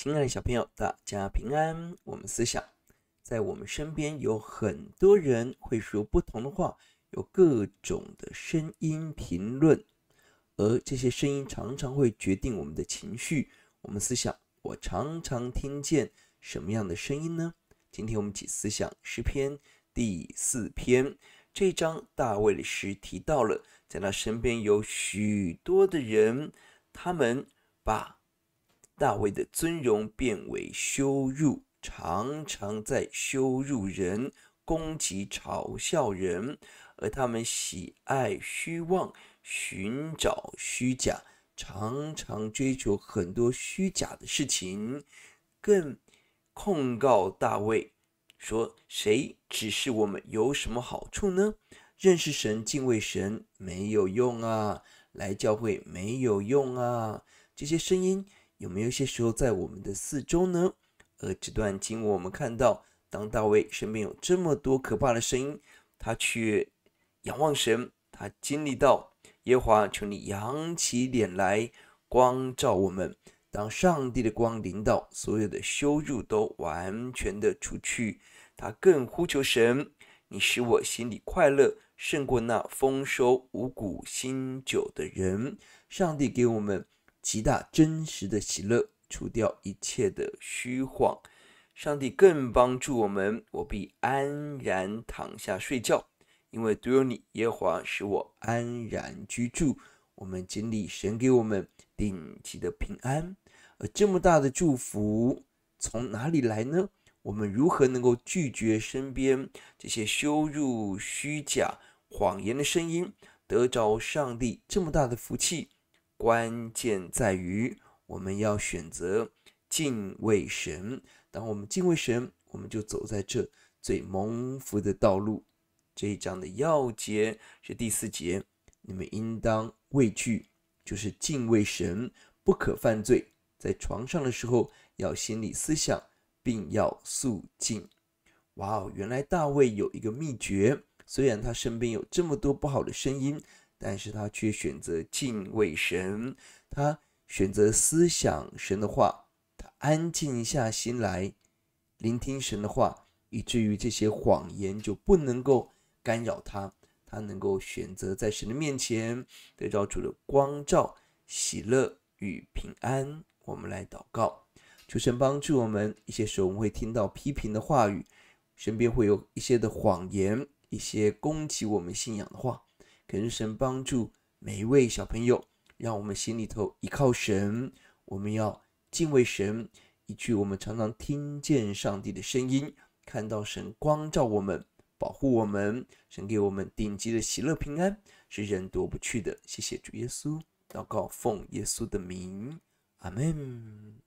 亲爱的小朋友，大家平安。我们思想，在我们身边有很多人会说不同的话，有各种的声音评论，而这些声音常常会决定我们的情绪。我们思想，我常常听见什么样的声音呢？今天我们起思想诗篇第四篇这一章，大卫的诗提到了，在他身边有许多的人，他们把。大卫的尊荣变为羞辱，常常在羞辱人、攻击、嘲笑人，而他们喜爱虚妄，寻找虚假，常常追求很多虚假的事情。更控告大卫说：“谁指示我们有什么好处呢？认识神、敬畏神没有用啊！来教会没有用啊！这些声音。”有没有一些时候在我们的四周呢？而这段经文我们看到，当大卫身边有这么多可怕的声音，他却仰望神，他经历到耶和华求你扬起脸来光照我们。当上帝的光临到，所有的羞辱都完全的除去。他更呼求神，你使我心里快乐，胜过那丰收五谷新酒的人。上帝给我们。极大真实的喜乐，除掉一切的虚晃。上帝更帮助我们，我必安然躺下睡觉，因为独有你耶和华使我安然居住。我们经历神给我们定期的平安，而这么大的祝福从哪里来呢？我们如何能够拒绝身边这些羞辱、虚假、谎言的声音，得着上帝这么大的福气？关键在于我们要选择敬畏神。当我们敬畏神，我们就走在这最蒙福的道路。这一章的要节是第四节：你们应当畏惧，就是敬畏神，不可犯罪。在床上的时候要心理思想，并要肃静。哇哦，原来大卫有一个秘诀，虽然他身边有这么多不好的声音。但是他却选择敬畏神，他选择思想神的话，他安静下心来聆听神的话，以至于这些谎言就不能够干扰他，他能够选择在神的面前得到主的光照、喜乐与平安。我们来祷告，求神帮助我们，一些时候我们会听到批评的话语，身边会有一些的谎言，一些攻击我们信仰的话。恳求神帮助每一位小朋友，让我们心里头依靠神，我们要敬畏神。一句，我们常常听见上帝的声音，看到神光照我们，保护我们，神给我们顶级的喜乐平安，是人夺不去的。谢谢主耶稣，祷告奉耶稣的名，阿门。